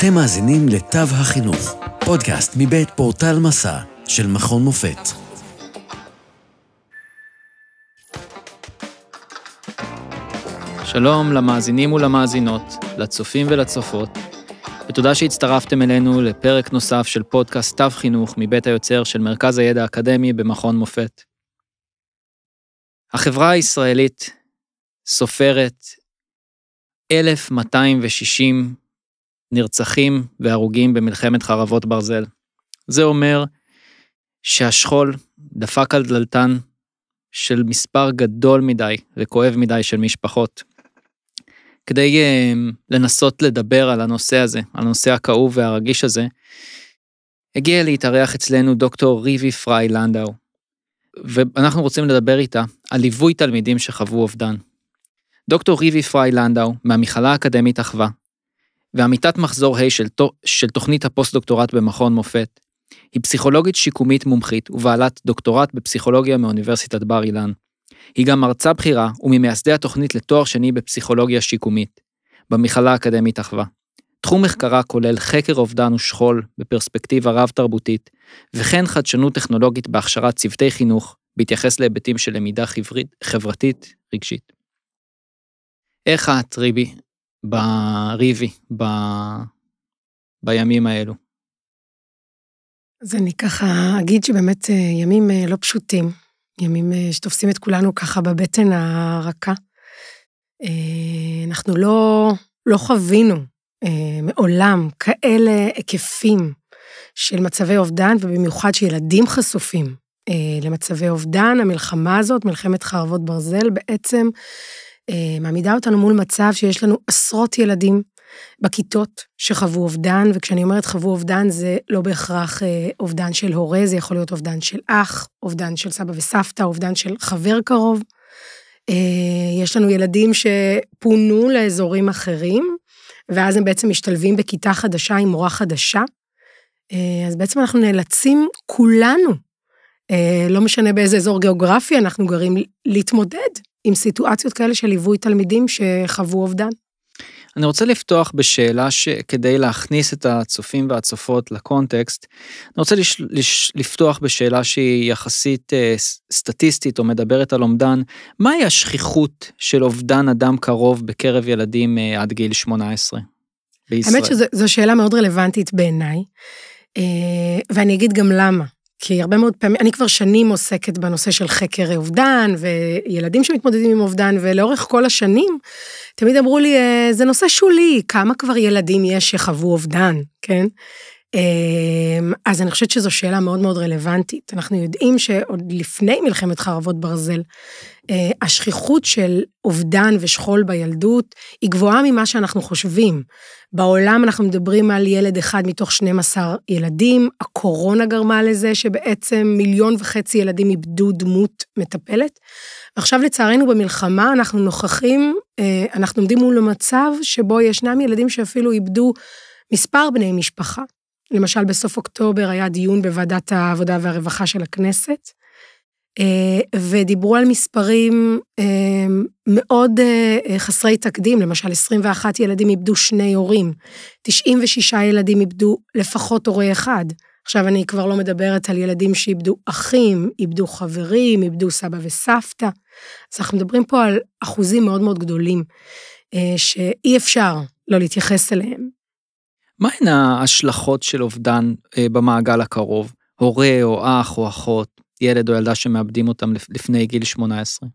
אתם מאזינים לתו החינוך, פודקאסט מבית פורטל מסע של מכון מופת. שלום למאזינים ולמאזינות, לצופים ולצופות, ותודה שהצטרפתם אלינו לפרק נוסף של פודקאסט תו חינוך מבית היוצר של מרכז הידע האקדמי במכון מופת. החברה הישראלית סופרת 1,260 נרצחים והרוגים במלחמת חרבות ברזל. זה אומר שהשכול דפק על דלתן של מספר גדול מדי וכואב מדי של משפחות. כדי uh, לנסות לדבר על הנושא הזה, על הנושא הכאוב והרגיש הזה, הגיע להתארח אצלנו דוקטור ריבי פריי לנדאו, ואנחנו רוצים לדבר איתה על ליווי תלמידים שחוו אובדן. דוקטור ריבי פריי לנדאו, מהמכללה האקדמית אחווה, ועמיתת מחזור ה' של, של תוכנית הפוסט-דוקטורט במכון מופת. היא פסיכולוגית שיקומית מומחית ובעלת דוקטורט בפסיכולוגיה מאוניברסיטת בר אילן. היא גם מרצה בכירה וממייסדי התוכנית לתואר שני בפסיכולוגיה שיקומית, במכללה האקדמית אחווה. תחום מחקרה כולל חקר אובדן ושכול בפרספקטיבה רב-תרבותית, וכן חדשנות טכנולוגית בהכשרת צוותי חינוך, בהתייחס להיבטים של למידה חברית, חברתית רגשית. איך את, ריבי, בריבי, ב... בימים האלו? אז אני ככה אגיד שבאמת אה, ימים אה, לא פשוטים, ימים אה, שתופסים את כולנו ככה בבטן הרכה. אנחנו לא, לא חווינו מעולם כאלה היקפים של מצבי אובדן, ובמיוחד שילדים חשופים למצבי אובדן. המלחמה הזאת, מלחמת חרבות ברזל, בעצם אה, מעמידה אותנו מול מצב שיש לנו עשרות ילדים בכיתות שחוו אובדן, וכשאני אומרת חוו אובדן זה לא בהכרח אה, אובדן של הורה, זה יכול להיות אובדן של אח, אובדן של סבא וסבתא, אובדן של חבר קרוב. אה, יש לנו ילדים שפונו לאזורים אחרים, ואז הם בעצם משתלבים בכיתה חדשה עם מורה חדשה. אז בעצם אנחנו נאלצים כולנו אה, לא משנה באיזה אזור גיאוגרפי אנחנו גרים, להתמודד עם סיטואציות כאלה של ליווי תלמידים שחוו אובדן. אני רוצה לפתוח בשאלה שכדי להכניס את הצופים והצופות לקונטקסט, אני רוצה לש, לש, לפתוח בשאלה שהיא יחסית אה, סטטיסטית או מדברת על אומדן, מהי השכיחות של אובדן אדם קרוב בקרב ילדים אה, עד גיל 18 בישראל? האמת שזו שאלה מאוד רלוונטית בעיניי, אה, ואני אגיד גם למה. כי הרבה מאוד פעמים, אני כבר שנים עוסקת בנושא של חקר אובדן, וילדים שמתמודדים עם אובדן, ולאורך כל השנים, תמיד אמרו לי, אה, זה נושא שולי, כמה כבר ילדים יש שחוו אובדן, כן? אמ, אז אני חושבת שזו שאלה מאוד מאוד רלוונטית. אנחנו יודעים שעוד לפני מלחמת חרבות ברזל, אה, השכיחות של אובדן ושכול בילדות היא גבוהה ממה שאנחנו חושבים. בעולם אנחנו מדברים על ילד אחד מתוך 12 ילדים, הקורונה גרמה לזה שבעצם מיליון וחצי ילדים איבדו דמות מטפלת. עכשיו לצערנו במלחמה אנחנו נוכחים, אה, אנחנו עומדים מול המצב שבו ישנם ילדים שאפילו איבדו מספר בני משפחה. למשל, בסוף אוקטובר היה דיון בוועדת העבודה והרווחה של הכנסת, אה, ודיברו על מספרים אה, מאוד אה, חסרי תקדים, למשל 21 ילדים איבדו שני הורים, 96 ילדים איבדו לפחות הורה אחד. עכשיו אני כבר לא מדברת על ילדים שאיבדו אחים, איבדו חברים, איבדו סבא וסבתא. אז אנחנו מדברים פה על אחוזים מאוד מאוד גדולים, שאי אפשר לא להתייחס אליהם. מהן ההשלכות של אובדן במעגל הקרוב? הורה או אח או אחות, ילד או ילדה שמאבדים אותם לפני גיל 18?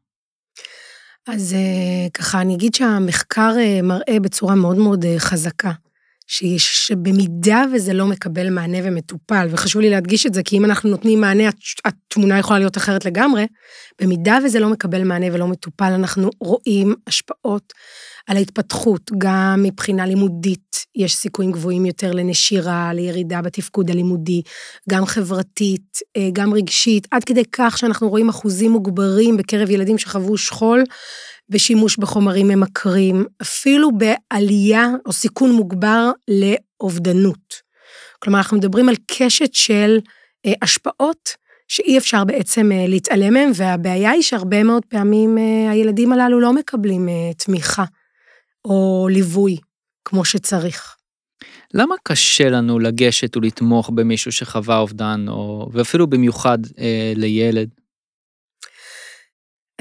אז אה, ככה, אני אגיד שהמחקר אה, מראה בצורה מאוד מאוד אה, חזקה, שיש, שבמידה וזה לא מקבל מענה ומטופל, וחשוב לי להדגיש את זה, כי אם אנחנו נותנים מענה, התמונה יכולה להיות אחרת לגמרי, במידה וזה לא מקבל מענה ולא מטופל, אנחנו רואים השפעות על ההתפתחות, גם מבחינה לימודית, יש סיכויים גבוהים יותר לנשירה, לירידה בתפקוד הלימודי, גם חברתית, אה, גם רגשית, עד כדי כך שאנחנו רואים אחוזים מוגברים בקרב ילדים שחוו שכול בשימוש בחומרים ממכרים, אפילו בעלייה או סיכון מוגבר לאובדנות. כלומר, אנחנו מדברים על קשת של אה, השפעות שאי אפשר בעצם אה, להתעלם מהם, והבעיה היא שהרבה מאוד פעמים הילדים הללו לא מקבלים תמיכה. או ליווי כמו שצריך. למה קשה לנו לגשת ולתמוך במישהו שחווה אובדן, או, ואפילו במיוחד אה, לילד?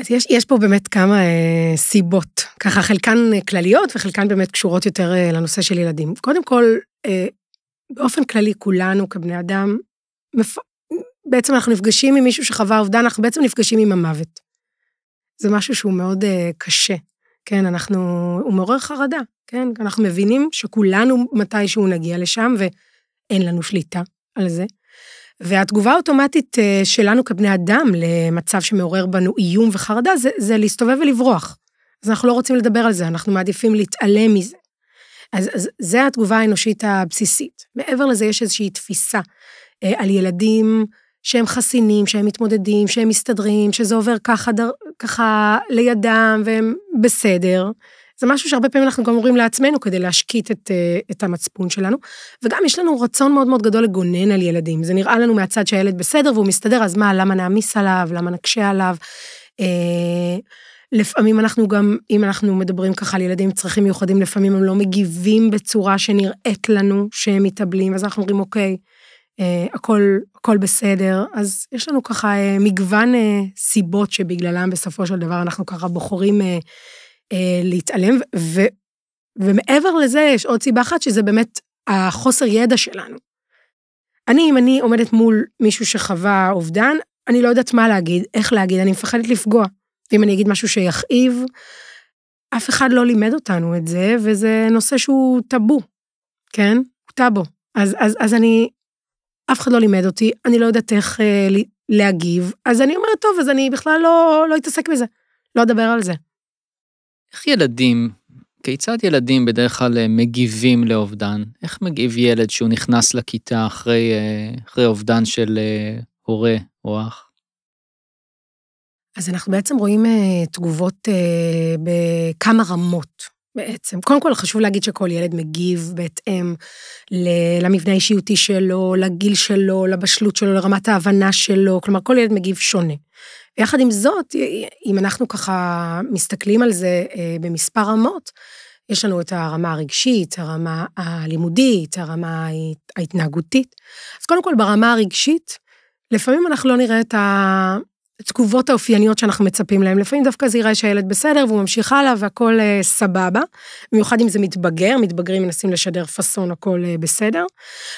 אז יש, יש פה באמת כמה אה, סיבות, ככה חלקן אה, כלליות וחלקן באמת קשורות יותר אה, לנושא של ילדים. קודם כל, אה, באופן כללי כולנו כבני אדם, מפ... בעצם אנחנו נפגשים עם מישהו שחווה אובדן, אנחנו בעצם נפגשים עם המוות. זה משהו שהוא מאוד אה, קשה. כן, אנחנו, הוא מעורר חרדה, כן? אנחנו מבינים שכולנו מתישהו נגיע לשם ואין לנו שליטה על זה. והתגובה האוטומטית אה, שלנו כבני אדם למצב שמעורר בנו איום וחרדה זה, זה להסתובב ולברוח. אז אנחנו לא רוצים לדבר על זה, אנחנו מעדיפים להתעלם מזה. אז, אז זה התגובה האנושית הבסיסית. מעבר לזה יש איזושהי תפיסה אה, על ילדים שהם חסינים, שהם מתמודדים, שהם מסתדרים, שזה עובר ככה, דר, ככה לידם והם בסדר. זה משהו שהרבה פעמים אנחנו גם אומרים לעצמנו כדי להשקיט את, אה, את המצפון שלנו. וגם יש לנו רצון מאוד מאוד גדול לגונן על ילדים. זה נראה לנו מהצד שהילד בסדר והוא מסתדר, אז מה, למה נעמיס עליו, למה נקשה עליו? אה, לפעמים אנחנו גם, אם אנחנו מדברים ככה על ילדים עם צרכים מיוחדים, לפעמים הם לא מגיבים בצורה שנראית לנו שהם מתאבלים, אז אנחנו אומרים, אוקיי, אה, הכל, הכל בסדר. אז יש לנו ככה אה, מגוון אה, סיבות שבגללם בסופו של דבר אנחנו ככה בוחרים אה, אה, להתעלם, ו, ו, ומעבר לזה יש עוד סיבה אחת, שזה באמת החוסר ידע שלנו. אני, אם אני עומדת מול מישהו שחווה אובדן, אני לא יודעת מה להגיד, איך להגיד, אני מפחדת לפגוע. ואם אני אגיד משהו שיכאיב, אף אחד לא לימד אותנו את זה, וזה נושא שהוא טאבו, כן? הוא טאבו. אז, אז, אז אני אף אחד לא לימד אותי, אני לא יודעת איך אה, להגיב, אז אני אומרת, טוב, אז אני בכלל לא, לא אתעסק בזה, לא אדבר על זה. איך ילדים, כיצד ילדים בדרך כלל אה, מגיבים לאובדן? איך מגיב ילד שהוא נכנס לכיתה אחרי, אה, אחרי אובדן של אה, הורה או אח? אז אנחנו בעצם רואים תגובות בכמה רמות. בעצם. קודם כל, חשוב להגיד שכל ילד מגיב בהתאם למבנה האישיותי שלו, לגיל שלו, לבשלות שלו, לרמת ההבנה שלו, כלומר, כל ילד מגיב שונה. יחד עם זאת, אם אנחנו ככה מסתכלים על זה אה, במספר רמות, יש לנו את הרמה הרגשית, הרמה הלימודית, הרמה ההתנהגותית. אז קודם כל, ברמה הרגשית, לפעמים אנחנו לא נראה את ה... התגובות האופייניות שאנחנו מצפים להן. לפעמים דווקא זה יראה שהילד בסדר והוא ממשיך הלאה והכל אה, סבבה. במיוחד אם זה מתבגר, מתבגרים מנסים לשדר פאסון, הכל אה, בסדר.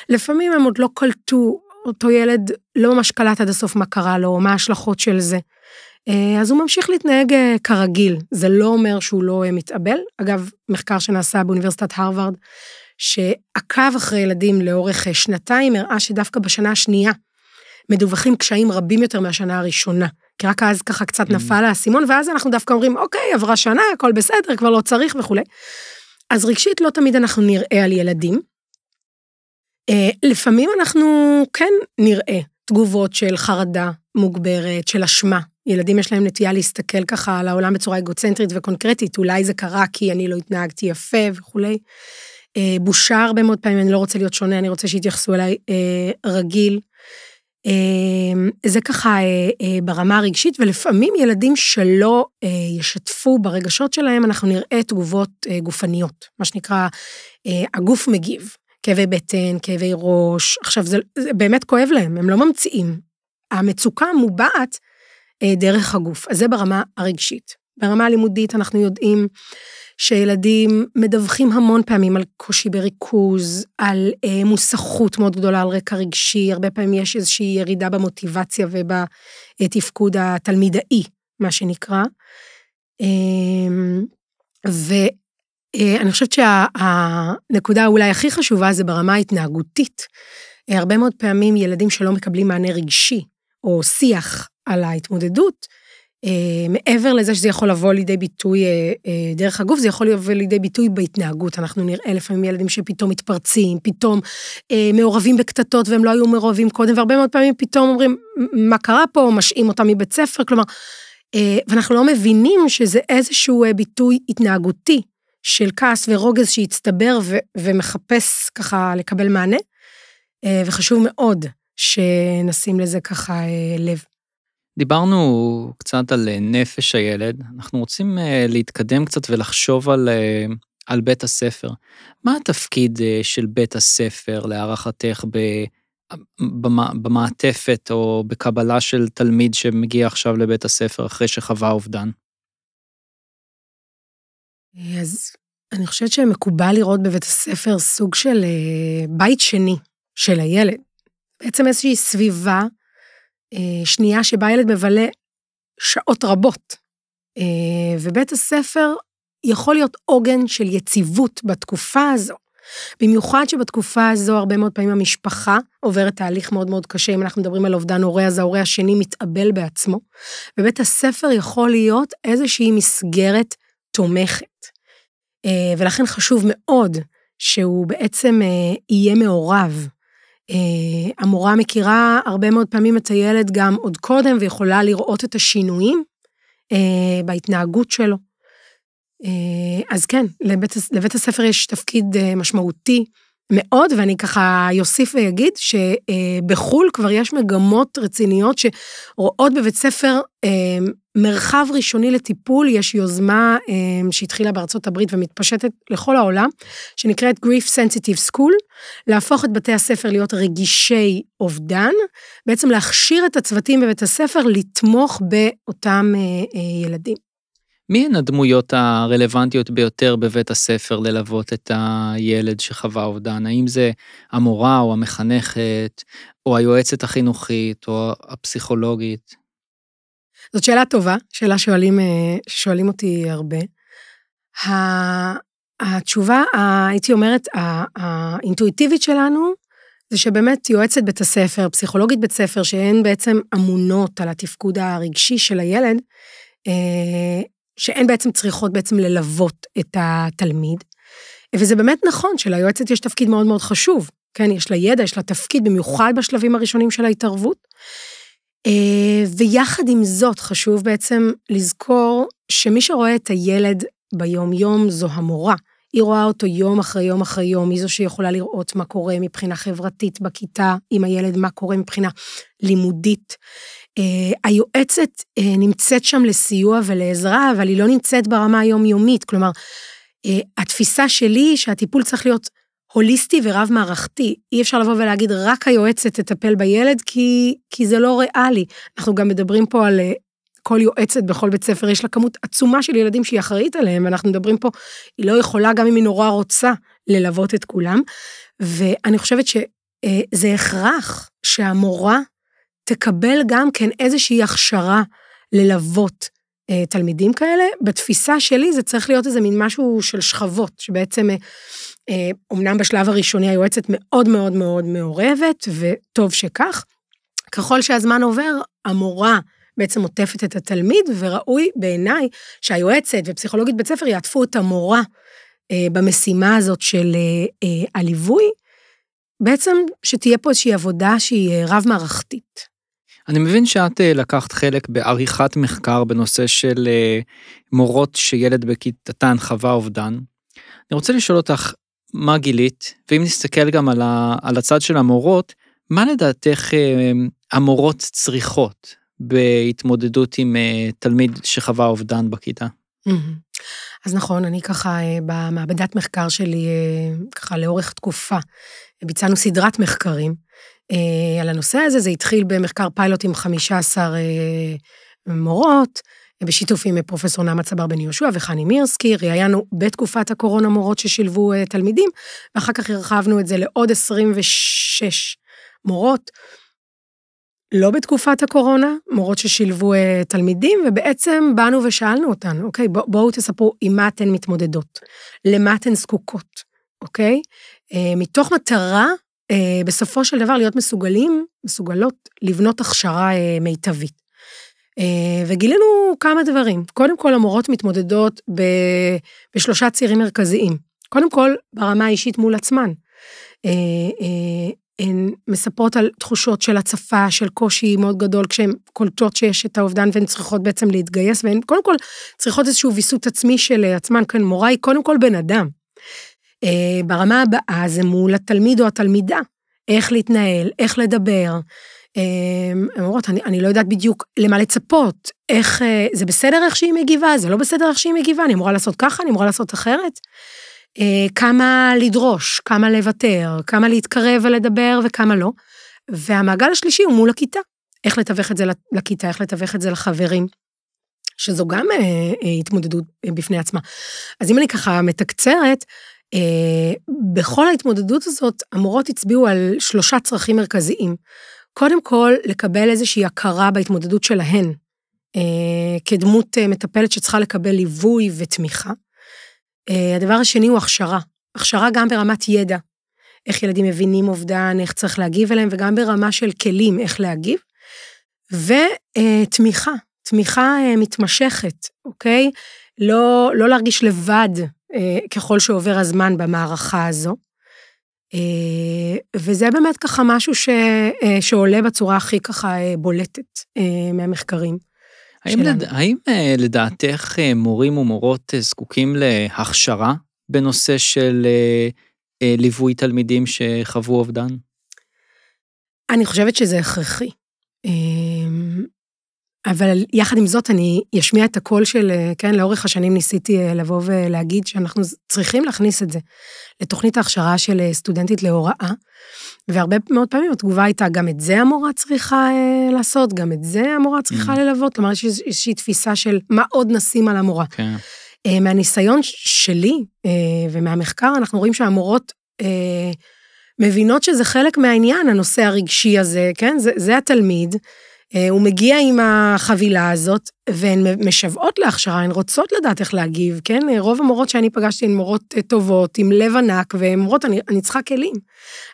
לפעמים הם עוד לא קלטו, אותו ילד לא ממש קלט עד הסוף מה קרה לו, או מה ההשלכות של זה. אה, אז הוא ממשיך להתנהג אה, כרגיל, זה לא אומר שהוא לא אה, מתאבל. אגב, מחקר שנעשה באוניברסיטת הרווארד, שעקב אחרי ילדים לאורך אה, שנתיים, הראה שדווקא בשנה השנייה מדווחים קשיים רבים יותר מהשנה הראשונה. כי רק אז ככה קצת mm-hmm. נפל האסימון, ואז אנחנו דווקא אומרים, אוקיי, עברה שנה, הכל בסדר, כבר לא צריך וכולי. אז רגשית לא תמיד אנחנו נראה על ילדים. אה, לפעמים אנחנו כן נראה תגובות של חרדה מוגברת, של אשמה. ילדים יש להם נטייה להסתכל ככה על העולם בצורה אגוצנטרית וקונקרטית, אולי זה קרה כי אני לא התנהגתי יפה וכולי. אה, בושה הרבה מאוד פעמים, אני לא רוצה להיות שונה, אני רוצה שיתייחסו אליי אה, רגיל. אמ, זה ככה אה, אה, ברמה הרגשית, ולפעמים ילדים שלא אה, ישתפו ברגשות שלהם, אנחנו נראה תגובות גופניות, מה שנקרא, הגוף מגיב. כאבי בטן, כאבי ראש, עכשיו זה, זה באמת כואב להם, הם לא ממציאים. המצוקה מובעת דרך הגוף, אז זה ברמה הרגשית. ברמה הלימודית אנחנו יודעים שילדים מדווחים המון פעמים על קושי בריכוז, על אה, מוסכות מאוד גדולה על רקע רגשי, הרבה פעמים יש איזושהי ירידה במוטיבציה ובתפקוד התלמידאי, מה שנקרא. אמ, אה, ואני חושבת שהנקודה שה, אולי הכי חשובה זה ברמה ההתנהגותית. אה, הרבה מאוד פעמים ילדים שלא מקבלים מענה רגשי או שיח על ההתמודדות, אה, מעבר לזה שזה יכול לבוא לידי ביטוי אה, אה, דרך הגוף, זה יכול לבוא לידי ביטוי בהתנהגות. אנחנו נראה לפעמים ילדים שפתאום מתפרצים, פתאום מעורבים בקטטות והם לא היו מעורבים קודם, והרבה מאוד פעמים פתאום אומרים, מה קרה פה, משעים אותם מבית ספר, כלומר, ואנחנו לא מבינים שזה איזשהו ביטוי התנהגותי של כעס ורוגז שהצטבר ו- ומחפש ככה לקבל מענה, וחשוב מאוד שנשים לזה ככה לב. דיברנו קצת על אה, נפש הילד, אנחנו רוצים אה, להתקדם קצת ולחשוב על, אה, על בית הספר. מה התפקיד של בית הספר להערכתך במעטפת או בקבלה של תלמיד שמגיע עכשיו לבית הספר אחרי שחווה אובדן? אז אני חושבת שמקובל לראות בבית הספר סוג של בית שני של הילד. בעצם איזושהי סביבה אה, שנייה שבה ילד מבלה שעות רבות. אה, ובית הספר יכול להיות עוגן של יציבות בתקופה הזו. במיוחד שבתקופה הזו הרבה מאוד פעמים המשפחה עוברת תהליך מאוד מאוד קשה, אם אנחנו מדברים על אובדן הורה, אז ההורה השני מתאבל בעצמו, ובית הספר יכול להיות איזושהי מסגרת תומכת. אה, ולכן חשוב מאוד שהוא בעצם יהיה מעורב אה, המורה מכירה הרבה מאוד פעמים את הילד גם עוד קודם, ויכולה לראות את השינויים אה, בהתנהגות שלו. אה, אז כן, לבית, לבית הספר יש תפקיד משמעותי. מאוד, ואני ככה אוסיף ואגיד שבחו"ל כבר יש מגמות רציניות שרואות בבית ספר אה, מרחב ראשוני לטיפול, יש יוזמה אה, שהתחילה בארצות הברית ומתפשטת לכל העולם, שנקראת Grief Sensitive School, להפוך את בתי הספר להיות רגישי אובדן, בעצם להכשיר את הצוותים בבית הספר לתמוך באותם אה, ילדים. מי הן הדמויות הרלוונטיות ביותר בבית הספר ללוות את הילד שחווה אובדן? האם זה המורה או המחנכת, או היועצת החינוכית, או הפסיכולוגית? זאת שאלה טובה, שאלה שואלים, אה, שואלים אותי הרבה. התשובה, הייתי אומרת, האינטואיטיבית שלנו, זה שבאמת יועצת בית הספר, פסיכולוגית בית ספר, שהן בעצם אמונות על התפקוד הרגשי של הילד, אה, שהן בעצם צריכות בעצם ללוות את התלמיד. וזה באמת נכון שליועצת יש תפקיד מאוד מאוד חשוב, כן? יש לה ידע, יש לה תפקיד, במיוחד בשלבים הראשונים של ההתערבות. אה, ויחד עם זאת, חשוב בעצם לזכור שמי שרואה את הילד ביום-יום זו המורה. היא רואה אותו יום אחרי יום אחרי יום, היא זו שיכולה לראות מה קורה מבחינה חברתית בכיתה עם הילד, מה קורה מבחינה לימודית. אה, היועצת אה, נמצאת שם לסיוע ולעזרה, אבל היא לא נמצאת ברמה היומיומית. כלומר, אה, התפיסה שלי היא שהטיפול צריך להיות הוליסטי ורב-מערכתי. אי אפשר לבוא ולהגיד, רק היועצת תטפל בילד, כי, כי זה לא ריאלי. אנחנו גם מדברים פה על כל יועצת בכל בית ספר, יש לה כמות עצומה של ילדים שהיא אחראית עליהם, ואנחנו מדברים פה, היא לא יכולה, גם אם היא נורא רוצה, ללוות את כולם. ואני חושבת שזה הכרח שהמורה תקבל גם כן איזושהי הכשרה ללוות אה, תלמידים כאלה. בתפיסה שלי זה צריך להיות איזה מין משהו של שכבות, שבעצם, אה, אומנם אה, בשלב הראשוני היועצת מאוד מאוד מאוד מעורבת, וטוב שכך. ככל שהזמן עובר, המורה בעצם עוטפת את התלמיד, וראוי בעיניי שהיועצת ופסיכולוגית בית ספר יעטפו את המורה אה, במשימה הזאת של אה, אה, הליווי. בעצם שתהיה פה איזושהי עבודה שהיא אה, רב-מערכתית. אני מבין שאת אה, לקחת חלק בעריכת מחקר בנושא של אה, מורות שילד בכיתתן חווה אובדן. אני רוצה לשאול אותך, מה גילית? ואם נסתכל גם על, הצד של המורות, מה לדעתך אה, המורות צריכות בהתמודדות עם תלמיד שחווה אובדן בכיתה? אז נכון, אני ככה במעבדת מחקר שלי, ככה לאורך תקופה, ביצענו סדרת מחקרים אה, על הנושא הזה. זה התחיל במחקר פיילוט עם 15 אה, מורות, בשיתוף עם אה, פרופסור נעמה צבר בן יהושע וחני מירסקי, ראיינו בתקופת הקורונה מורות ששילבו אה, תלמידים, ואחר כך הרחבנו את זה לעוד 26 מורות. לא בתקופת הקורונה, מורות ששילבו uh, תלמידים, ובעצם באנו ושאלנו אותן, אוקיי, בוא, בואו תספרו עם מה אתן מתמודדות, למה אתן זקוקות, אוקיי? Uh, מתוך מטרה אה, בסופו של דבר להיות מסוגלים, מסוגלות, לבנות הכשרה אה, מיטבית. אה, וגילינו כמה דברים. קודם כל, המורות מתמודדות ב... בשלושה צירים מרכזיים. קודם כל, ברמה האישית מול עצמן. אה, אה, הן מספרות על תחושות של הצפה, של קושי מאוד גדול, כשהן קולטות שיש את האובדן והן צריכות בעצם להתגייס, והן קודם כל צריכות איזשהו ויסות עצמי של אה, עצמן, כן, מורה היא קודם כל בן אדם. אה, ברמה הבאה זה מול התלמיד או התלמידה, איך להתנהל, איך לדבר. אה, הן אומרות, אני, אני לא יודעת בדיוק למה לצפות, איך, אה, זה בסדר איך שהיא מגיבה, זה לא בסדר איך שהיא מגיבה, אני אמורה לעשות ככה, אני אמורה לעשות אחרת. כמה לדרוש, כמה לוותר, כמה להתקרב ולדבר וכמה לא. והמעגל השלישי הוא מול הכיתה. איך לתווך את זה לכיתה, איך לתווך את זה לחברים, שזו גם אה, אה, התמודדות בפני עצמה. אז אם אני ככה מתקצרת, Uh, בכל ההתמודדות הזאת, המורות הצביעו על שלושה צרכים מרכזיים. קודם כל, לקבל איזושהי הכרה בהתמודדות שלהן, uh, כדמות uh, מטפלת שצריכה לקבל ליווי ותמיכה. Uh, הדבר השני הוא הכשרה. הכשרה גם ברמת ידע, איך ילדים מבינים אובדן, איך צריך להגיב אליהם, וגם ברמה של כלים איך להגיב. ותמיכה, uh, תמיכה uh, מתמשכת, אוקיי? לא, לא להרגיש לבד אה, ככל שעובר הזמן במערכה הזו. אה, וזה באמת ככה משהו ש, אה, שעולה בצורה הכי ככה בולטת מהמחקרים. האם, לד... האם לדעתך מורים ומורות זקוקים להכשרה בנושא של ליווי תלמידים שחוו אובדן? אני חושבת שזה הכרחי. אבל יחד עם זאת, אני אשמיע את הקול של, אה, כן, לאורך השנים ניסיתי אה, לבוא ולהגיד שאנחנו צריכים להכניס את זה לתוכנית ההכשרה של אה, סטודנטית להוראה, והרבה מאוד פעמים התגובה הייתה, גם את זה המורה צריכה לעשות, גם את זה המורה צריכה mm. ללוות, כלומר, יש איזושהי תפיסה של מה עוד נשים על המורה. כן. מהניסיון שלי ומהמחקר, אנחנו רואים שהמורות מבינות שזה חלק מהעניין, הנושא הרגשי הזה, כן? זה, זה התלמיד. אה, הוא מגיע עם החבילה הזאת, והן משוועות להכשרה, הן רוצות לדעת איך להגיב, כן? רוב המורות שאני פגשתי הן מורות אה, טובות, עם לב ענק, והן אומרות, אני, אני צריכה כלים,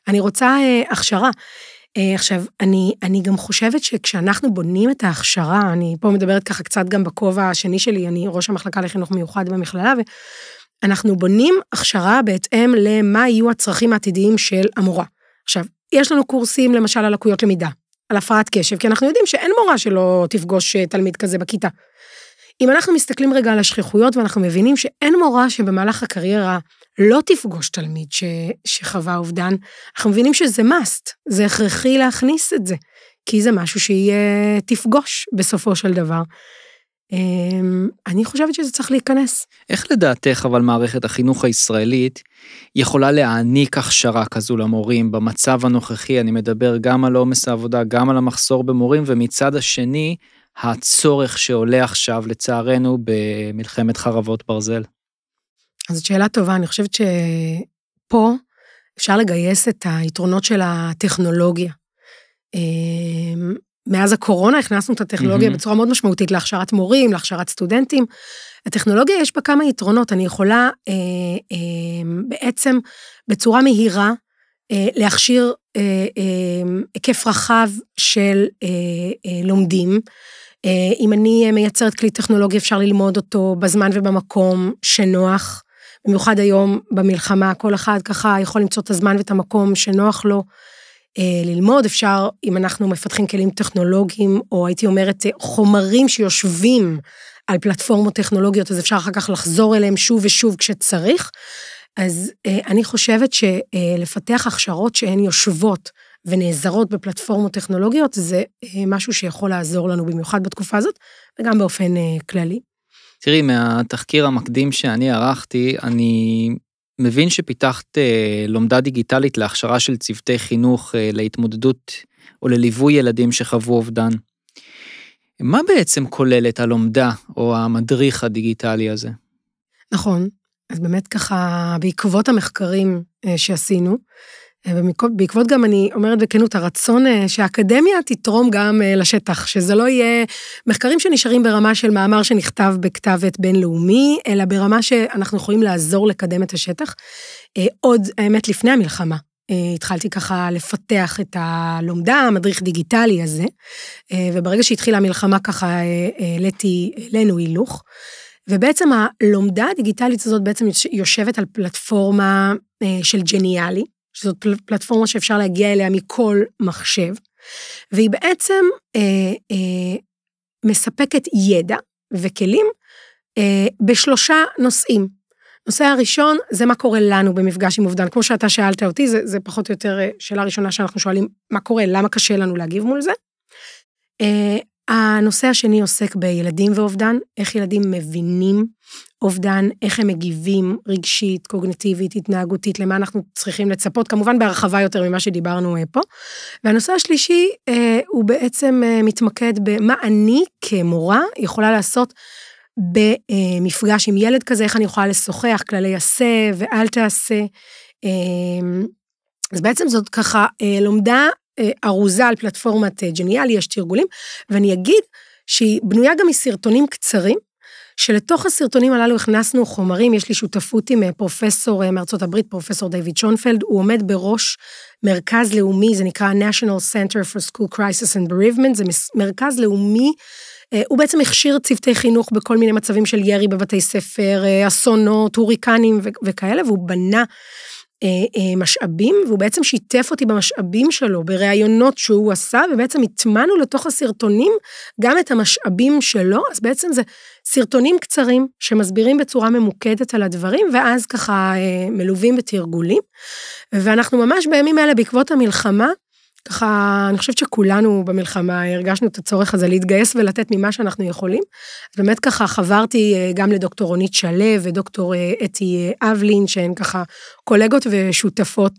אני רוצה אה, הכשרה. אה, עכשיו, אני, אני גם חושבת שכשאנחנו בונים את ההכשרה, אני פה מדברת ככה קצת גם בכובע השני שלי, אני ראש המחלקה לחינוך מיוחד במכללה, ואנחנו בונים הכשרה בהתאם למה יהיו הצרכים העתידיים של המורה. עכשיו, יש לנו קורסים, למשל, על לקויות למידה, על הפרעת קשב, כי אנחנו יודעים שאין מורה שלא תפגוש אה, תלמיד כזה בכיתה. אם אנחנו מסתכלים רגע על השכיחויות ואנחנו מבינים שאין מורה שבמהלך הקריירה לא תפגוש תלמיד ש... שחווה אובדן, אנחנו מבינים שזה must, זה הכרחי להכניס את זה, כי זה משהו שהיא אה, תפגוש בסופו של דבר. אמ, אני חושבת שזה צריך להיכנס. איך לדעתך אבל מערכת החינוך הישראלית יכולה להעניק הכשרה כזו למורים במצב הנוכחי? אני מדבר גם על עומס העבודה, גם על המחסור במורים, ומצד השני, הצורך שעולה עכשיו, לצערנו, במלחמת חרבות ברזל. אז זאת שאלה טובה, אני חושבת שפה אפשר לגייס את היתרונות של הטכנולוגיה. אמ, מאז הקורונה הכנסנו את הטכנולוגיה mm-hmm. בצורה מאוד משמעותית להכשרת מורים, להכשרת סטודנטים. הטכנולוגיה יש בה כמה יתרונות, אני יכולה אה, אה, בעצם בצורה מהירה אה, להכשיר אה, אה, היקף רחב של אה, אה, לומדים. אה, אם אני אה, מייצרת כלי טכנולוגי אפשר ללמוד אותו בזמן ובמקום שנוח. במיוחד היום במלחמה, כל אחד ככה יכול למצוא את הזמן ואת המקום שנוח לו. אה, ללמוד, אפשר, אם אנחנו מפתחים כלים טכנולוגיים, או הייתי אומרת אה, חומרים שיושבים על פלטפורמות טכנולוגיות, אז אפשר אחר כך לחזור אליהם שוב ושוב כשצריך. אז אה, אני חושבת שלפתח הכשרות שהן יושבות ונעזרות בפלטפורמות טכנולוגיות, זה משהו שיכול לעזור לנו במיוחד בתקופה הזאת, וגם באופן כללי. תראי, מהתחקיר המקדים שאני ערכתי, אני מבין שפיתחת אה, לומדה דיגיטלית להכשרה של צוותי חינוך אה, להתמודדות או לליווי ילדים שחוו אובדן. מה בעצם כוללת הלומדה או המדריך הדיגיטלי הזה? נכון, אז באמת ככה, בעקבות המחקרים אה, שעשינו, ובעקבות גם, אני אומרת בכנות, הרצון אה, שהאקדמיה תתרום גם אה, לשטח, שזה לא יהיה מחקרים שנשארים ברמה של מאמר שנכתב בכתב עת בינלאומי, אלא ברמה שאנחנו יכולים לעזור לקדם את השטח. אה, עוד, האמת, לפני המלחמה. התחלתי ככה לפתח את הלומדה, המדריך דיגיטלי הזה, וברגע שהתחילה המלחמה ככה העליתי אלינו הילוך. ובעצם הלומדה הדיגיטלית הזאת בעצם יושבת על פלטפורמה של ג'ניאלי, שזאת פל, פלטפורמה שאפשר להגיע אליה מכל מחשב, והיא בעצם אה, אה, מספקת ידע וכלים אה, בשלושה נושאים. נושא הראשון זה מה קורה לנו במפגש עם אובדן. כמו שאתה שאלת אותי, זה, זה פחות או יותר אה, שאלה ראשונה שאנחנו שואלים, מה קורה, למה קשה לנו להגיב מול זה? אה, הנושא השני עוסק בילדים ואובדן, איך ילדים מבינים אובדן, איך הם מגיבים רגשית, קוגנטיבית, התנהגותית, למה אנחנו צריכים לצפות, כמובן בהרחבה יותר ממה שדיברנו אה, פה. והנושא השלישי אה, הוא בעצם אה, מתמקד במה אני כמורה יכולה לעשות במפגש עם ילד כזה, איך אני יכולה לשוחח, כללי עשה ואל תעשה. אה, אז בעצם זאת ככה אה, לומדה אה, ארוזה על פלטפורמת אה, ג'ניאלי, יש תרגולים, ואני אגיד שהיא בנויה גם מסרטונים קצרים. שלתוך הסרטונים הללו הכנסנו חומרים, יש לי שותפות עם אה, פרופסור אה, מארצות הברית, פרופסור דיוויד שונפלד, הוא עומד בראש מרכז לאומי, זה נקרא national center for school crisis and bereavement, זה מרכז לאומי. אה, הוא בעצם הכשיר צוותי חינוך בכל מיני מצבים של ירי בבתי ספר, אסונות, הוריקנים וכאלה, והוא בנה משאבים, והוא בעצם שיתף אותי במשאבים שלו, בראיונות שהוא עשה, ובעצם הטמענו לתוך הסרטונים גם את המשאבים שלו, אז בעצם זה סרטונים קצרים שמסבירים בצורה ממוקדת על הדברים, ואז ככה אה, מלווים בתרגולים. ואנחנו ממש בימים האלה, בעקבות המלחמה, ככה, אני חושבת שכולנו במלחמה הרגשנו את הצורך הזה להתגייס ולתת ממה שאנחנו יכולים. אז באמת ככה חברתי אה, גם לדוקטור רונית שלו ודוקטור אה, אתי אבלין, שהן ככה קולגות ושותפות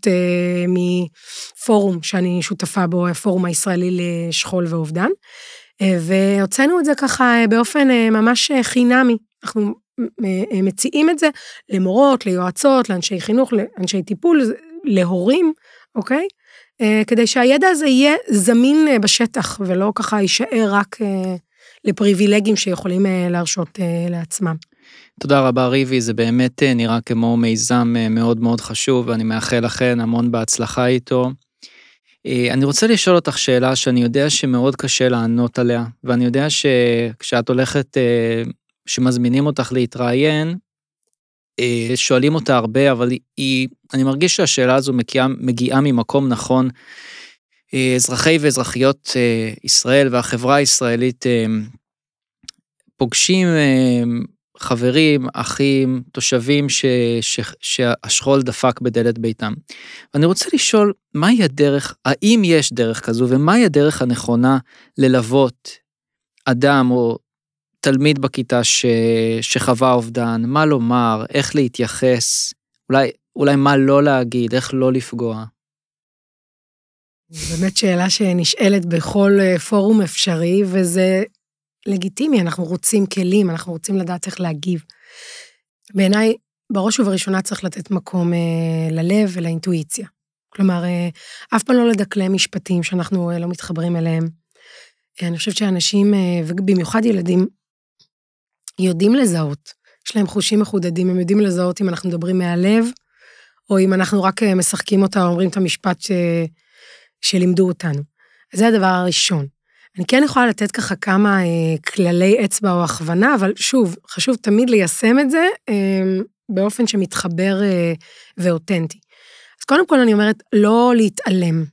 מפורום שאני שותפה בו, הפורום הישראלי לשכול ואובדן. אה, והוצאנו את זה ככה אה, באופן אה, ממש חינמי. אנחנו מציעים את זה למורות, ליועצות, לאנשי חינוך, לאנשי טיפול, להורים, אוקיי? כדי שהידע הזה יהיה זמין בשטח, ולא ככה יישאר רק לפריבילגים שיכולים להרשות לעצמם. תודה רבה ריבי, זה באמת נראה כמו מיזם מאוד מאוד חשוב, ואני מאחל לכן המון בהצלחה איתו. אה, אני רוצה לשאול אותך שאלה שאני יודע שמאוד קשה לענות עליה, ואני יודע שכשאת הולכת, אה, שמזמינים אותך להתראיין, אה, שואלים אותה הרבה, אבל היא, אני מרגיש שהשאלה הזו מגיעה, מגיעה ממקום נכון. אזרחי ואזרחיות ישראל והחברה הישראלית פוגשים חברים, אחים, תושבים ש, ש, שהשכול דפק בדלת ביתם. אני רוצה לשאול, מהי הדרך, האם יש דרך כזו, ומהי הדרך הנכונה ללוות אדם או תלמיד בכיתה ש, שחווה אובדן, מה לומר, איך להתייחס, אולי, אולי מה לא להגיד, איך לא לפגוע? באמת שאלה שנשאלת בכל אה, פורום אפשרי, וזה לגיטימי, אנחנו רוצים כלים, אנחנו רוצים לדעת איך להגיב. בעיניי, בראש ובראשונה צריך לתת מקום אה, ללב ולאינטואיציה. כלומר, אה, אף פעם לא לדקלם משפטים שאנחנו אה, לא מתחברים אליהם. אה, אני חושבת שאנשים, אה, ובמיוחד ילדים, יודעים לזהות. יש להם חושים מחודדים, הם יודעים לזהות אם אנחנו מדברים מהלב, או אם אנחנו רק אה, משחקים אותה, אומרים את המשפט ש... אה, שלימדו אותנו. אז זה הדבר הראשון. אני כן יכולה לתת ככה כמה אה, כללי אצבע או הכוונה, אבל שוב, חשוב תמיד ליישם את זה אה, באופן שמתחבר אה, ואותנטי. אז קודם כל אני אומרת, לא להתעלם.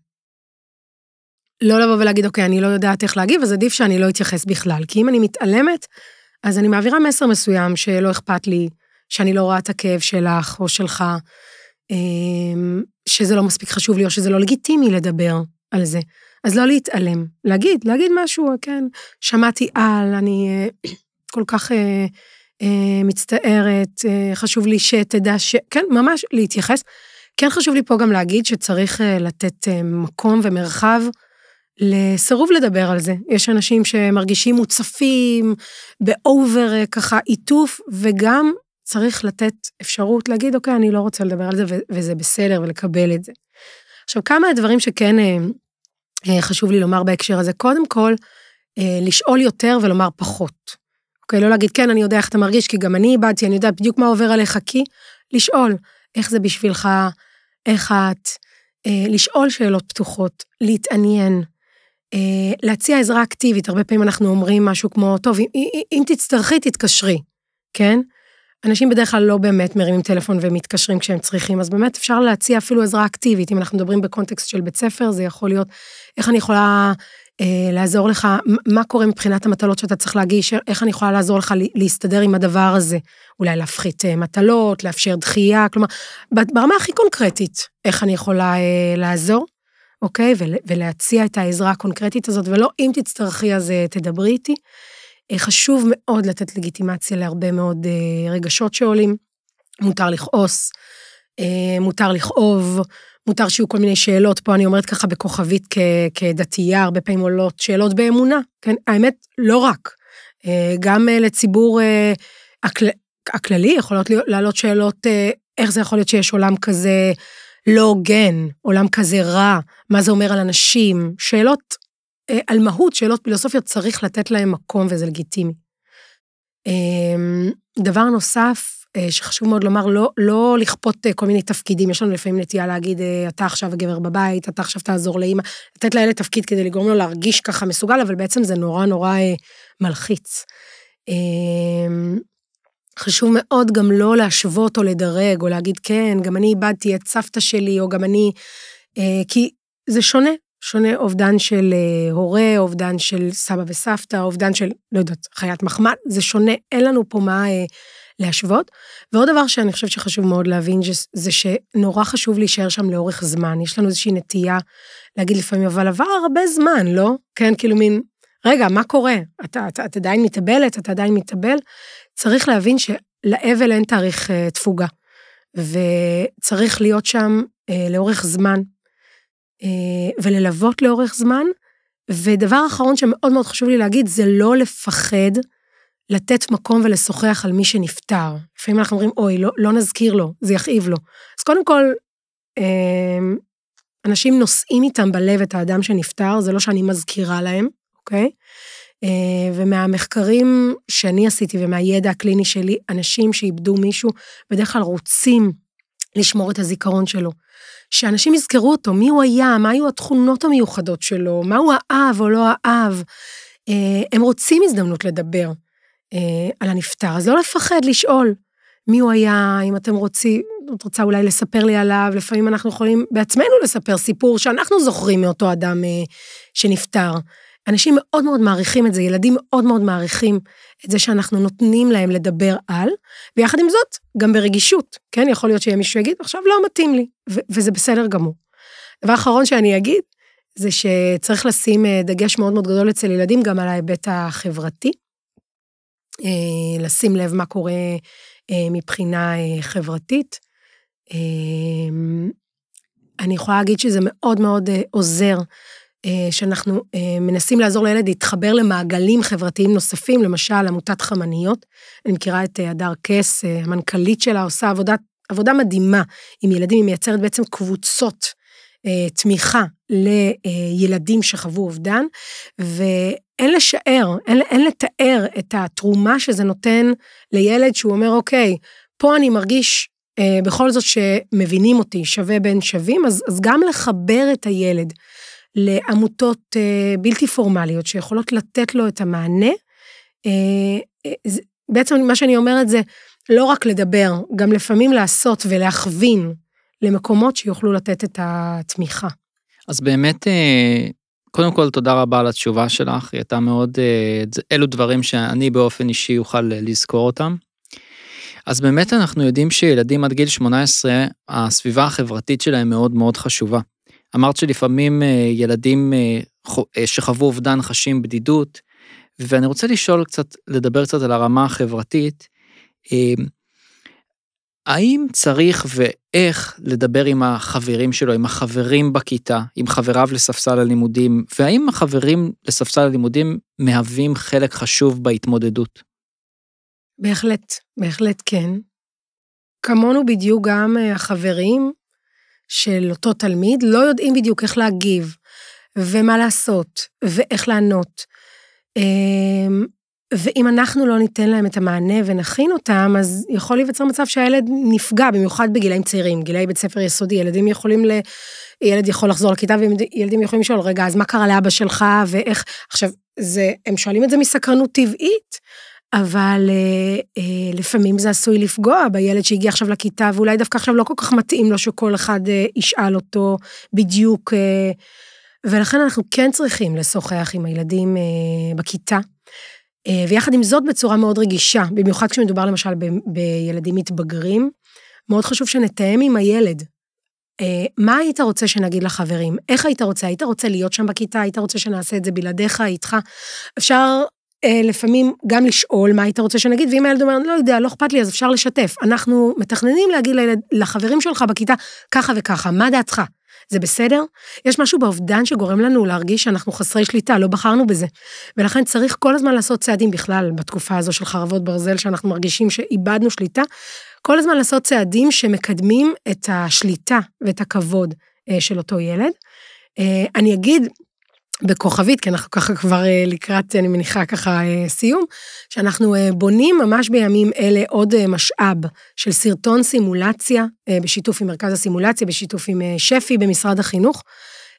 לא לבוא ולהגיד, אוקיי, אני לא יודעת איך להגיב, אז עדיף שאני לא אתייחס בכלל. כי אם אני מתעלמת, אז אני מעבירה מסר מסוים שלא אכפת לי, שאני לא רואה את הכאב שלך או שלך, אמ, שזה לא מספיק חשוב לי או שזה לא לגיטימי לדבר על זה. אז לא להתעלם, להגיד, להגיד משהו, כן, שמעתי על, אני אה, כל כך אה, אה, מצטערת, אה, חשוב לי שתדע ש... כן, ממש להתייחס. כן חשוב לי פה גם להגיד שצריך אה, לתת אה, מקום ומרחב לסירוב לדבר על זה. יש אנשים שמרגישים מוצפים, באובר אה, ככה עיטוף, וגם צריך לתת אפשרות להגיד, אוקיי, אני לא רוצה לדבר על זה, וזה בסדר, ולקבל את זה. עכשיו, כמה הדברים שכן אה, חשוב לי לומר בהקשר הזה. קודם כל, אה, לשאול יותר ולומר פחות. אוקיי, לא להגיד, כן, אני יודע איך אתה מרגיש, כי גם אני איבדתי, אני יודע בדיוק מה עובר עליך, כי לשאול, איך זה בשבילך, איך את, אה, לשאול שאלות פתוחות, להתעניין, אה, להציע עזרה אקטיבית. הרבה פעמים אנחנו אומרים משהו כמו, טוב, אם, אם תצטרכי, תתקשרי, כן? אנשים בדרך כלל לא באמת מרימים טלפון ומתקשרים כשהם צריכים, אז באמת אפשר להציע אפילו עזרה אקטיבית. אם אנחנו מדברים בקונטקסט של בית ספר, זה יכול להיות איך אני יכולה אה, לעזור לך, מה קורה מבחינת המטלות שאתה צריך להגיש, איך אני יכולה לעזור לך להסתדר עם הדבר הזה. אולי להפחית אה, מטלות, לאפשר דחייה, כלומר, ברמה הכי קונקרטית, איך אני יכולה אה, לעזור, אוקיי? ולהציע את העזרה הקונקרטית הזאת, ולא אם תצטרכי אז אה, תדברי איתי. אה, אה, חשוב מאוד לתת לגיטימציה להרבה מאוד אה, רגשות שעולים. מותר לכעוס, אה, מותר לכאוב, מותר שיהיו כל מיני שאלות, פה אני אומרת ככה בכוכבית כ- כדתייה, הרבה פעמים עולות שאלות באמונה, כן? האמת, לא רק. גם לציבור הכל... הכללי יכולות לעלות שאלות, איך זה יכול להיות שיש עולם כזה לא הוגן, עולם כזה רע, מה זה אומר על אנשים, שאלות אה, על מהות, שאלות פילוסופיות, צריך לתת להן מקום וזה לגיטימי. אה, דבר נוסף, אה, שחשוב מאוד לומר, לא, לא לכפות כל מיני תפקידים. יש לנו לפעמים נטייה להגיד, אתה עכשיו הגבר בבית, אתה עכשיו תעזור לאימא, לתת לילד תפקיד כדי לגרום לו להרגיש ככה מסוגל, אבל בעצם זה נורא נורא מלחיץ. חשוב מאוד גם לא להשוות או לדרג, או להגיד, כן, גם אני איבדתי את סבתא שלי, או גם אני... כי זה שונה, שונה אובדן של אה, הורה, אובדן של סבא וסבתא, אובדן של, לא יודעת, חיית מחמד, זה שונה, אין לנו פה מה אה, להשוות. ועוד דבר שאני חושבת שחשוב מאוד להבין, זה שנורא חשוב להישאר שם לאורך זמן. יש לנו איזושהי נטייה להגיד לפעמים, אבל עבר הרבה זמן, לא? כן, כאילו מין, רגע, מה קורה? אתה, אתה, את עדיין מתאבלת, אתה עדיין מתאבל? צריך להבין שלאבל אין תאריך אה, תפוגה. וצריך להיות שם אה, לאורך זמן, אה, וללוות לאורך זמן. ודבר אחרון שמאוד מאוד חשוב לי להגיד, זה לא לפחד לתת מקום ולשוחח על מי שנפטר. לפעמים אנחנו אומרים, אוי, לא, לא נזכיר לו, זה יכאיב לו. אז קודם כל, אה, אנשים נושאים איתם בלב את האדם שנפטר, זה לא שאני מזכירה להם, אוקיי? אה, ומהמחקרים שאני עשיתי ומהידע הקליני שלי, אנשים שאיבדו מישהו, בדרך כלל רוצים לשמור את הזיכרון שלו. שאנשים יזכרו אותו, מי הוא היה, מה היו התכונות המיוחדות שלו, מה הוא האב או לא האב. אה, הם רוצים הזדמנות לדבר אה, על הנפטר, אז לא לפחד לשאול מי הוא היה, אם אתם רוצים, את רוצה אולי לספר לי עליו, לפעמים אנחנו יכולים בעצמנו לספר סיפור שאנחנו זוכרים מאותו אדם אה, שנפטר. אנשים מאוד מאוד מעריכים את זה, ילדים מאוד מאוד מעריכים את זה שאנחנו נותנים להם לדבר על, ויחד עם זאת, גם ברגישות, כן? יכול להיות שיהיה מישהו שיגיד, עכשיו לא מתאים לי, וזה בסדר גמור. דבר אחרון שאני אגיד, זה שצריך לשים אה, דגש מאוד מאוד גדול אצל ילדים גם על ההיבט החברתי. אה, לשים לב מה קורה אה, מבחינה חברתית. אני יכולה להגיד שזה מאוד מאוד עוזר אה, שאנחנו אה, מנסים לעזור לילד להתחבר למעגלים חברתיים נוספים, למשל עמותת חמניות. אני מכירה את אה, הדר קס, המנכ"לית שלה, עושה עבודה, עבודה מדהימה עם ילדים, היא מייצרת בעצם קבוצות תמיכה לילדים שחוו אובדן, ואין לשער, אין, אין לתאר את התרומה שזה נותן לילד שהוא אומר, אוקיי, פה אני מרגיש בכל זאת שמבינים אותי, שווה בין שווים, אז, אז גם לחבר את הילד. לעמותות אה, בלתי פורמליות שיכולות לתת לו את המענה. אה, אה, בעצם מה שאני אומרת זה לא רק לדבר, גם לפעמים לעשות ולהכווין למקומות שיוכלו לתת את התמיכה. אז באמת, קודם כל תודה רבה על התשובה שלך, היא הייתה מאוד, אלו דברים שאני באופן אישי אוכל לזכור אותם. אז באמת אנחנו יודעים שילדים עד גיל 18, הסביבה החברתית שלהם מאוד מאוד חשובה. אמרת שלפעמים אה, ילדים אה, אה, שחוו אובדן חשים בדידות, ואני רוצה לשאול קצת, לדבר קצת על הרמה החברתית. האם צריך ואיך לדבר עם החברים שלו, עם החברים בכיתה, עם חבריו לספסל הלימודים, והאם החברים לספסל הלימודים מהווים חלק חשוב בהתמודדות? בהחלט, בהחלט כן. כמונו בדיוק גם החברים של אותו תלמיד, לא יודעים בדיוק איך להגיב, ומה לעשות, ואיך לענות. אמ, ואם אנחנו לא ניתן להם את המענה ונכין אותם, אז יכול להיווצר מצב שהילד נפגע, במיוחד בגילאים צעירים, גילאי בית ספר יסודי, ילדים יכולים ל... ילד יכול לחזור לכיתה וילדים יכולים לשאול, רגע, אז מה קרה לאבא שלך ואיך... עכשיו, זה, הם שואלים את זה מסקרנות טבעית, אבל אה, אה, לפעמים זה עשוי לפגוע בילד שהגיע עכשיו לכיתה, ואולי דווקא עכשיו לא כל כך מתאים לו שכל אחד אה, ישאל אותו בדיוק. אה, ולכן אנחנו כן צריכים לשוחח עם הילדים אה, בכיתה, אה, ויחד עם זאת בצורה מאוד רגישה, במיוחד כשמדובר למשל ב, בילדים מתבגרים. מאוד חשוב שנתאם עם הילד. אה, מה היית רוצה שנגיד לחברים? איך היית רוצה? היית רוצה להיות שם בכיתה? היית רוצה שנעשה את זה בלעדיך, איתך? אפשר אה, לפעמים גם לשאול מה היית רוצה שנגיד, ואם הילד אומר, אני לא יודע, לא אכפת לי, אז אפשר לשתף. אנחנו מתכננים להגיד לילד, לחברים שלך בכיתה, ככה וככה, מה דעתך? זה בסדר? יש משהו באובדן שגורם לנו להרגיש שאנחנו חסרי שליטה, לא בחרנו בזה. ולכן צריך כל הזמן לעשות צעדים בכלל, בתקופה הזו של חרבות ברזל, שאנחנו מרגישים שאיבדנו שליטה, כל הזמן לעשות צעדים שמקדמים את השליטה ואת הכבוד אה, של אותו ילד. אה, אני אגיד, בכוכבית, כי אנחנו ככה כבר אה, לקראת, אני מניחה, ככה אה, סיום, שאנחנו אה, בונים ממש בימים אלה עוד משאב של סרטון סימולציה, בשיתוף עם מרכז הסימולציה, בשיתוף עם שפי במשרד החינוך,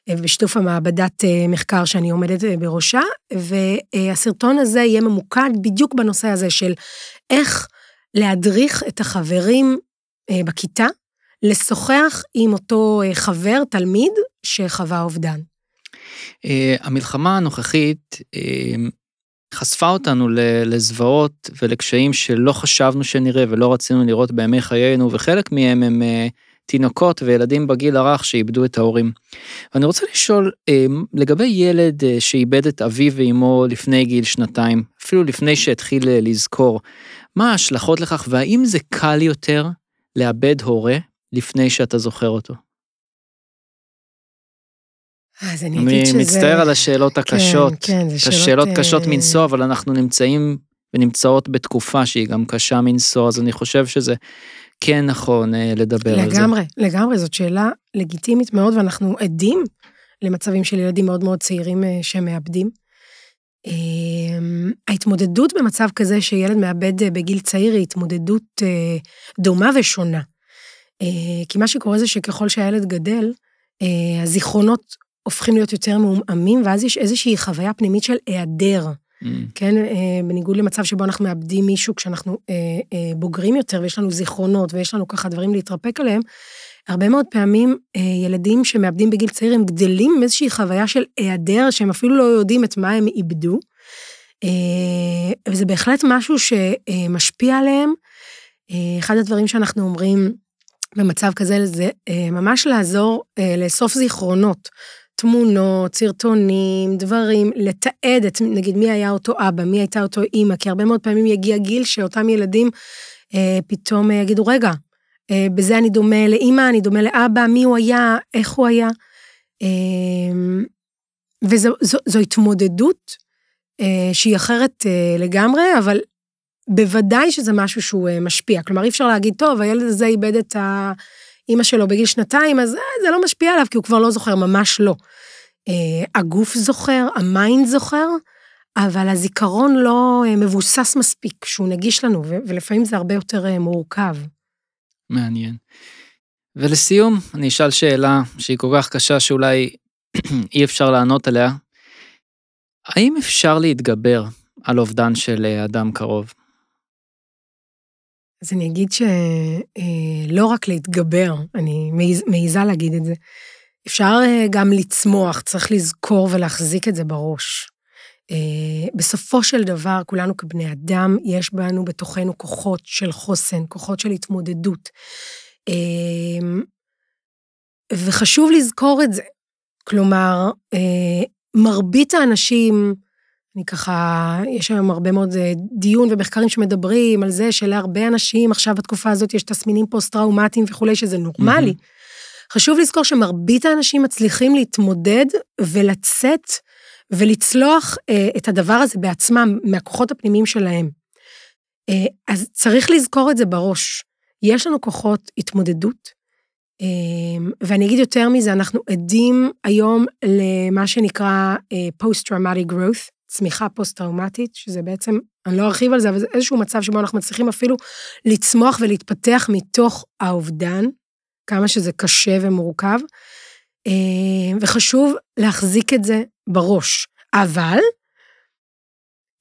בשיתוף המעבדת מחקר שאני עומדת בראשה, והסרטון הזה יהיה ממוקד בדיוק בנושא הזה של איך להדריך את החברים בכיתה לשוחח עם אותו חבר, תלמיד, שחווה אובדן. Uh, המלחמה הנוכחית uh, חשפה אותנו לזוועות ולקשיים שלא חשבנו שנראה ולא רצינו לראות בימי חיינו, וחלק מהם הם uh, תינוקות וילדים בגיל הרך שאיבדו את ההורים. ואני רוצה לשאול uh, לגבי ילד uh, שאיבד את אביו ואימו לפני גיל שנתיים, אפילו לפני שהתחיל uh, לזכור, מה ההשלכות לכך והאם זה קל יותר לאבד הורה לפני שאתה זוכר אותו? אז אני, אני אגיד שזה... אני מצטער על השאלות כן, הקשות. כן, כן, זה שאלות... השאלות אה, קשות מנשוא, אבל אנחנו נמצאים ונמצאות בתקופה שהיא גם קשה מנשוא, אז אני חושב שזה כן נכון אה, לדבר לגמרי, על זה. לגמרי, לגמרי, זאת שאלה לגיטימית מאוד, ואנחנו עדים למצבים של ילדים מאוד מאוד צעירים אה, שמאבדים. אמ, ההתמודדות במצב כזה שילד מאבד בגיל צעיר היא התמודדות דומה ושונה. כי מה שקורה זה שככל שהילד גדל, הזיכרונות הופכים להיות יותר מעומעמים, ואז יש איזושהי חוויה פנימית של היעדר. Mm. כן, אה, בניגוד למצב שבו אנחנו מאבדים מישהו כשאנחנו אה, אה, בוגרים יותר ויש לנו זיכרונות ויש לנו ככה דברים להתרפק עליהם, הרבה מאוד פעמים ילדים שמאבדים בגיל צעיר הם גדלים עם איזושהי חוויה של היעדר שהם אפילו לא יודעים את מה הם איבדו. וזה בהחלט משהו שמשפיע עליהם. אחד הדברים שאנחנו אומרים במצב כזה זה ממש לעזור לאסוף זיכרונות. תמונות, סרטונים, דברים, לתעד את, נגיד, מי היה אותו אבא, מי הייתה אותו אימא, כי הרבה מאוד פעמים יגיע גיל שאותם ילדים אה, פתאום אה, יגידו, רגע, אה, בזה אני דומה לאימא, אני דומה לאבא, מי הוא היה, איך הוא היה. אה, וזו התמודדות אה, שהיא אחרת אה, לגמרי, אבל בוודאי שזה משהו שהוא אה, משפיע. כלומר, אי אפשר להגיד, טוב, הילד הזה איבד את ה... אימא שלו בגיל שנתיים, אז אה, זה לא משפיע עליו, כי הוא כבר לא זוכר, ממש לא. אה, הגוף זוכר, המיינד זוכר, אבל הזיכרון לא אה, מבוסס מספיק, שהוא נגיש לנו, ולפעמים זה הרבה יותר מורכב. מעניין. ולסיום, אני אשאל שאלה שהיא כל כך קשה שאולי אי אפשר לענות עליה. האם אפשר להתגבר על אובדן של אדם קרוב? אז אני אגיד שלא אה, רק להתגבר, אני מעיזה להגיד את זה, אפשר אה, גם לצמוח, צריך לזכור ולהחזיק את זה בראש. אה, בסופו של דבר, כולנו כבני אדם, יש בנו בתוכנו כוחות של חוסן, כוחות של התמודדות. וחשוב לזכור את זה. כלומר, מרבית האנשים אני ככה, יש היום הרבה מאוד אה, דיון ומחקרים שמדברים על זה שלהרבה אנשים עכשיו בתקופה הזאת יש תסמינים פוסט-טראומטיים וכולי, שזה נורמלי. Mm-hmm. חשוב לזכור שמרבית האנשים מצליחים להתמודד ולצאת ולצלוח אה, את הדבר הזה בעצמם, מהכוחות הפנימיים שלהם. אה, אז צריך לזכור את זה בראש. יש לנו כוחות התמודדות, אה, ואני אגיד יותר מזה, אנחנו עדים היום למה שנקרא אה, Post-Traumatic Growth, צמיחה פוסט-טראומטית, שזה בעצם, אני לא ארחיב על זה, אבל זה איזשהו מצב שבו אנחנו מצליחים אפילו לצמוח ולהתפתח מתוך האובדן, כמה שזה קשה ומורכב, אה, וחשוב להחזיק את זה בראש. אבל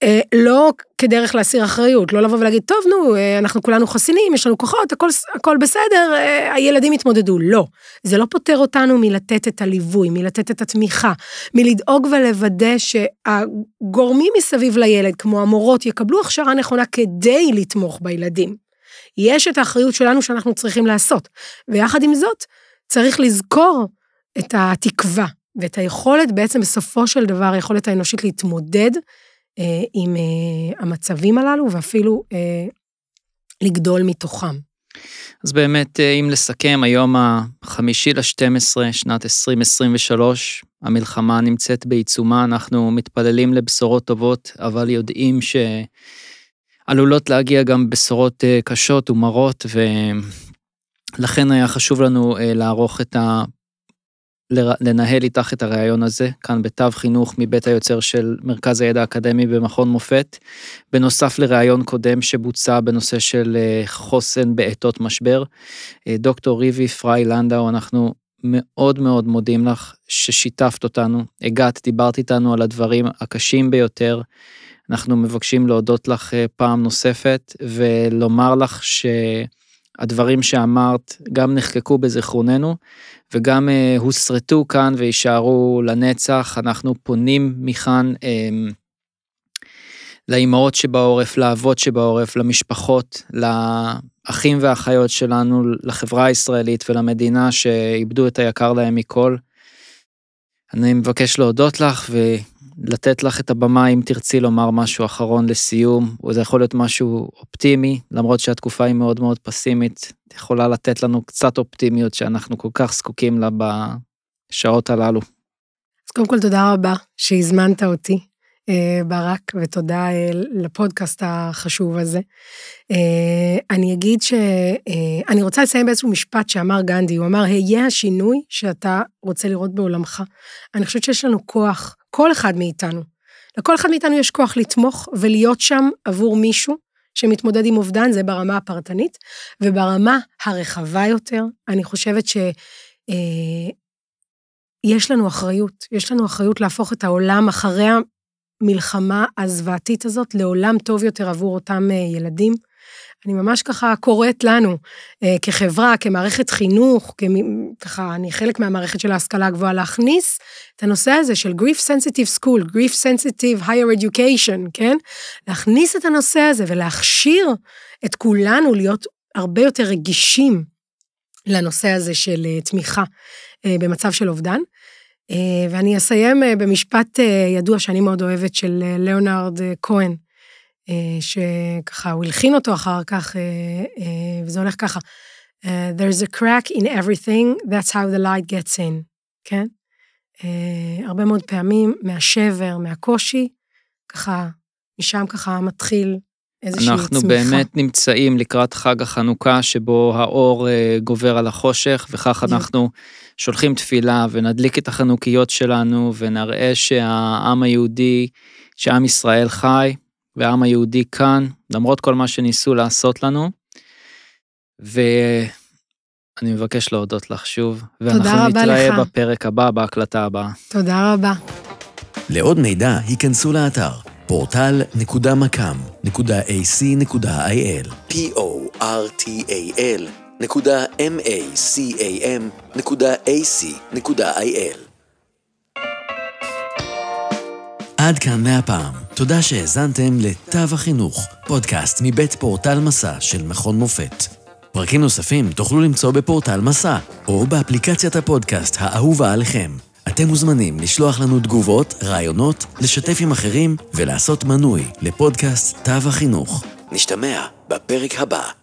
אה, לא כדרך להסיר אחריות, לא לבוא ולהגיד, טוב, נו, אה, אנחנו כולנו חסינים, יש לנו כוחות, הכל, הכל בסדר, אה, הילדים יתמודדו. לא. זה לא פוטר אותנו מלתת את הליווי, מלתת את התמיכה, מלדאוג ולוודא שהגורמים מסביב לילד, כמו המורות, יקבלו הכשרה נכונה כדי לתמוך בילדים. יש את האחריות שלנו שאנחנו צריכים לעשות. ויחד עם זאת, צריך לזכור את התקווה ואת היכולת, בעצם בסופו של דבר, היכולת האנושית להתמודד אה, עם אה, המצבים הללו, ואפילו אה, לגדול מתוכם. אז באמת, אם לסכם, היום ה-5.12 שנת 2023, המלחמה נמצאת בעיצומה, אנחנו מתפללים לבשורות טובות, אבל יודעים שעלולות להגיע גם בשורות קשות ומרות, ולכן היה חשוב לנו לערוך את ה... לנהל איתך את הריאיון הזה, כאן בתו חינוך מבית היוצר של מרכז הידע האקדמי במכון מופת, בנוסף לריאיון קודם שבוצע בנושא של אה, חוסן בעתות משבר. אה, דוקטור ריבי פריי לנדאו, אנחנו מאוד מאוד מודים לך ששיתפת אותנו, הגעת, דיברת איתנו על הדברים הקשים ביותר. אנחנו מבקשים להודות לך אה, פעם נוספת ולומר לך ש... הדברים שאמרת גם נחקקו בזיכרוננו וגם אה, הוסרטו כאן ויישארו לנצח. אנחנו פונים מכאן אה, לאימהות שבעורף, לאבות שבעורף, למשפחות, לאחים והאחיות שלנו, לחברה הישראלית ולמדינה שאיבדו את היקר להם מכל. אני מבקש להודות לך ו... לתת לך את הבמה אם תרצי לומר משהו אחרון לסיום, או זה יכול להיות משהו אופטימי, למרות שהתקופה היא מאוד מאוד פסימית, את יכולה לתת לנו קצת אופטימיות שאנחנו כל כך זקוקים לה בשעות הללו. אז קודם כל תודה רבה שהזמנת אותי, אה, ברק, ותודה אה, לפודקאסט החשוב הזה. אה, אני אגיד ש... אני רוצה לסיים באיזשהו משפט שאמר גנדי, הוא אמר, היה השינוי שאתה רוצה לראות בעולמך. אני חושבת שיש לנו כוח כל אחד מאיתנו. לכל אחד מאיתנו יש כוח לתמוך ולהיות שם עבור מישהו שמתמודד עם אובדן, זה ברמה הפרטנית. וברמה הרחבה יותר, אני חושבת ש... אה, יש לנו אחריות, יש לנו אחריות להפוך את העולם אחרי המלחמה הזוועתית הזאת לעולם טוב יותר עבור אותם אה, ילדים. אני ממש ככה קוראת לנו, אה, כחברה, כמערכת חינוך, כמי, ככה, אני חלק מהמערכת של ההשכלה הגבוהה, להכניס את הנושא הזה של grief sensitive school, grief sensitive higher education, כן? להכניס את הנושא הזה ולהכשיר את כולנו להיות הרבה יותר רגישים לנושא הזה של אה, תמיכה אה, במצב של אובדן. אה, ואני אסיים אה, במשפט ידוע שאני מאוד אוהבת של ליאונרד כהן, אה, שככה הוא הלחין אותו אחר כך, אה, אה, וזה הולך ככה. There's a crack in everything, that's how the light gets in, כן? הרבה מאוד פעמים מהשבר, מהקושי, ככה, משם ככה מתחיל איזושהי צמיחה. אנחנו באמת נמצאים לקראת חג החנוכה, שבו האור גובר על החושך, וכך אנחנו שולחים תפילה ונדליק את החנוכיות שלנו, ונראה שהעם היהודי, שעם ישראל חי, והעם היהודי כאן, למרות כל מה שניסו לעשות לנו. ואני מבקש להודות לך שוב, ואנחנו נתראה לך. בפרק הבא, בהקלטה הבאה. תודה רבה. לעוד מידע, היכנסו לאתר פורטל.מקאם.ac.il p o r t a lm a a c macil עד כאן מהפעם. תודה שהאזנתם לתו החינוך, פודקאסט מבית פורטל מסע של מכון מופת. פרקים נוספים תוכלו למצוא בפורטל מסע, או באפליקציית הפודקאסט האהובה עליכם. אתם מוזמנים לשלוח לנו תגובות, רעיונות, לשתף עם אחרים ולעשות מנוי לפודקאסט תו החינוך. נשתמע בפרק הבא.